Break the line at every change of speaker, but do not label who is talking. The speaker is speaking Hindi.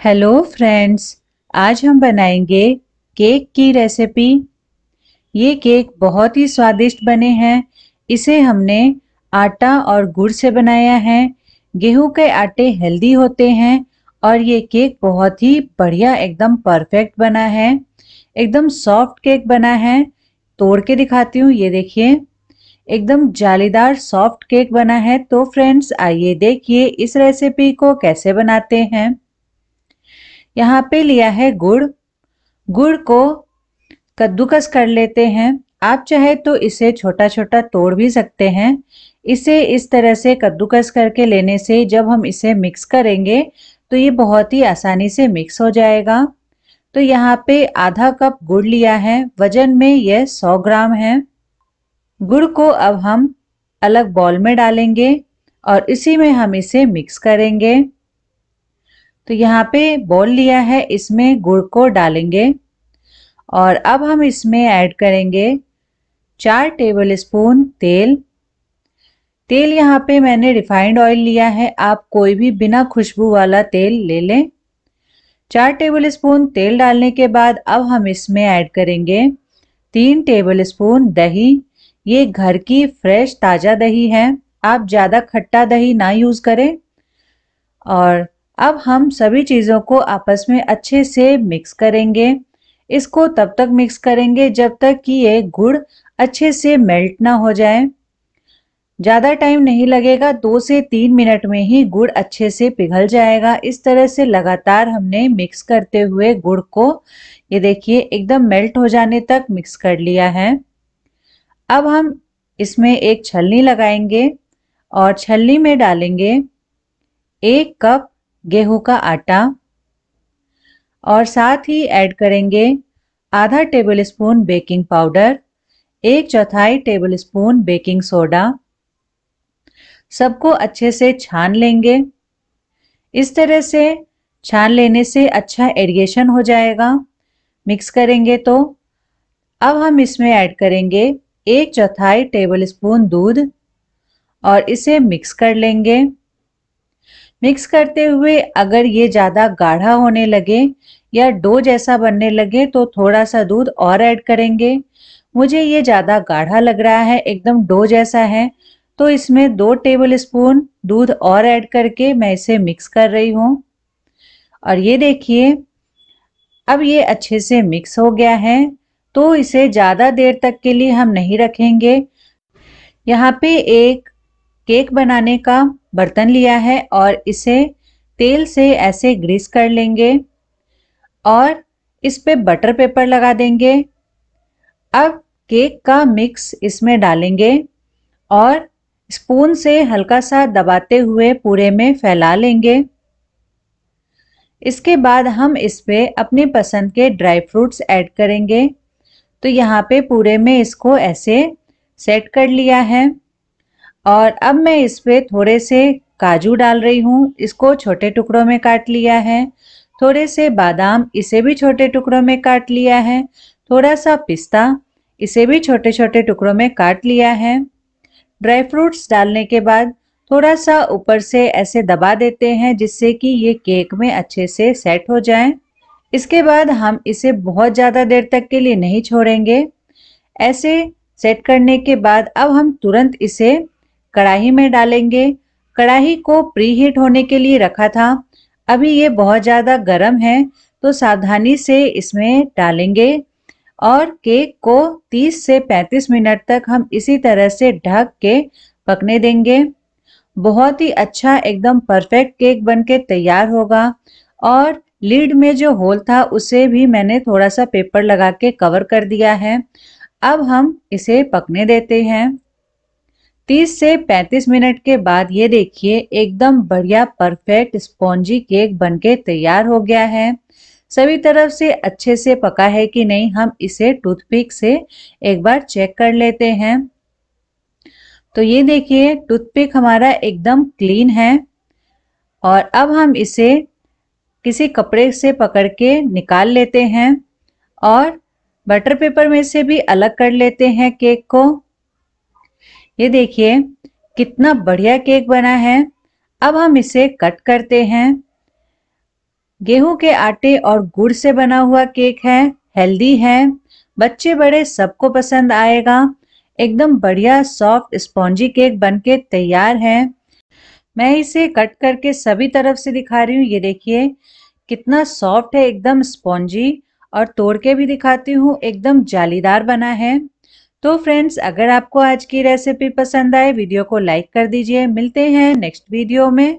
हेलो फ्रेंड्स आज हम बनाएंगे केक की रेसिपी ये केक बहुत ही स्वादिष्ट बने हैं इसे हमने आटा और गुड़ से बनाया है गेहूं के आटे हेल्दी होते हैं और ये केक बहुत ही बढ़िया एकदम परफेक्ट बना है एकदम सॉफ्ट केक बना है तोड़ के दिखाती हूँ ये देखिए एकदम जालीदार सॉफ्ट केक बना है तो फ्रेंड्स आइए देखिए इस रेसिपी को कैसे बनाते हैं यहाँ पे लिया है गुड़ गुड़ को कद्दूकस कर लेते हैं आप चाहे तो इसे छोटा छोटा तोड़ भी सकते हैं इसे इस तरह से कद्दूकस करके लेने से जब हम इसे मिक्स करेंगे तो ये बहुत ही आसानी से मिक्स हो जाएगा तो यहाँ पे आधा कप गुड़ लिया है वजन में यह 100 ग्राम है गुड़ को अब हम अलग बॉल में डालेंगे और इसी में हम इसे मिक्स करेंगे तो यहाँ पे बॉल लिया है इसमें गुड़ को डालेंगे और अब हम इसमें ऐड करेंगे चार टेबल स्पून तेल तेल यहाँ पे मैंने रिफाइंड ऑयल लिया है आप कोई भी बिना खुशबू वाला तेल ले लें चार टेबल स्पून तेल डालने के बाद अब हम इसमें ऐड करेंगे तीन टेबल स्पून दही ये घर की फ्रेश ताज़ा दही है आप ज़्यादा खट्टा दही ना यूज़ करें और अब हम सभी चीज़ों को आपस में अच्छे से मिक्स करेंगे इसको तब तक मिक्स करेंगे जब तक कि ये गुड़ अच्छे से मेल्ट ना हो जाए ज़्यादा टाइम नहीं लगेगा दो से तीन मिनट में ही गुड़ अच्छे से पिघल जाएगा इस तरह से लगातार हमने मिक्स करते हुए गुड़ को ये देखिए एकदम मेल्ट हो जाने तक मिक्स कर लिया है अब हम इसमें एक छलनी लगाएंगे और छलनी में डालेंगे एक कप गेहूं का आटा और साथ ही ऐड करेंगे आधा टेबल स्पून बेकिंग पाउडर एक चौथाई टेबल स्पून बेकिंग सोडा सबको अच्छे से छान लेंगे इस तरह से छान लेने से अच्छा एरिएशन हो जाएगा मिक्स करेंगे तो अब हम इसमें ऐड करेंगे एक चौथाई टेबल स्पून दूध और इसे मिक्स कर लेंगे मिक्स करते हुए अगर ये ज़्यादा गाढ़ा होने लगे या डो जैसा बनने लगे तो थोड़ा सा दूध और ऐड करेंगे मुझे ये ज़्यादा गाढ़ा लग रहा है एकदम डो जैसा है तो इसमें दो टेबल स्पून दूध और ऐड करके मैं इसे मिक्स कर रही हूँ और ये देखिए अब ये अच्छे से मिक्स हो गया है तो इसे ज़्यादा देर तक के लिए हम नहीं रखेंगे यहाँ पे एक केक बनाने का बर्तन लिया है और इसे तेल से ऐसे ग्रीस कर लेंगे और इस पे बटर पेपर लगा देंगे अब केक का मिक्स इसमें डालेंगे और स्पून से हल्का सा दबाते हुए पूरे में फैला लेंगे इसके बाद हम इस पे अपने पसंद के ड्राई फ्रूट्स ऐड करेंगे तो यहाँ पे पूरे में इसको ऐसे सेट कर लिया है और अब मैं इस पर थोड़े से काजू डाल रही हूँ इसको छोटे टुकड़ों में काट लिया है थोड़े से बादाम इसे भी छोटे टुकड़ों में काट लिया है थोड़ा सा पिस्ता इसे भी छोटे छोटे टुकड़ों में काट लिया है ड्राई फ्रूट्स डालने के बाद थोड़ा सा ऊपर से ऐसे दबा देते हैं जिससे कि ये केक में अच्छे से सेट हो जाए इसके बाद हम इसे बहुत ज़्यादा देर तक के लिए नहीं छोड़ेंगे ऐसे सेट करने के बाद अब हम तुरंत इसे कढ़ाई में डालेंगे कढ़ाई को प्री हीट होने के लिए रखा था अभी ये बहुत ज़्यादा गर्म है तो सावधानी से इसमें डालेंगे और केक को 30 से 35 मिनट तक हम इसी तरह से ढक के पकने देंगे बहुत ही अच्छा एकदम परफेक्ट केक बनके तैयार होगा और लीड में जो होल था उसे भी मैंने थोड़ा सा पेपर लगा के कवर कर दिया है अब हम इसे पकने देते हैं 30 से 35 मिनट के बाद ये देखिए एकदम बढ़िया परफेक्ट स्पॉन्जी केक बनके तैयार हो गया है सभी तरफ से अच्छे से पका है कि नहीं हम इसे टूथपिक से एक बार चेक कर लेते हैं तो ये देखिए टूथपिक हमारा एकदम क्लीन है और अब हम इसे किसी कपड़े से पकड़ के निकाल लेते हैं और बटर पेपर में से भी अलग कर लेते हैं केक को ये देखिए कितना बढ़िया केक बना है अब हम इसे कट करते हैं गेहूं के आटे और गुड़ से बना हुआ केक है हेल्दी है बच्चे बड़े सबको पसंद आएगा एकदम बढ़िया सॉफ्ट स्पॉन्जी केक बनके तैयार है मैं इसे कट करके सभी तरफ से दिखा रही हूँ ये देखिए कितना सॉफ्ट है एकदम स्पॉन्जी और तोड़ के भी दिखाती हूँ एकदम जालीदार बना है तो फ्रेंड्स अगर आपको आज की रेसिपी पसंद आए वीडियो को लाइक कर दीजिए मिलते हैं नेक्स्ट वीडियो में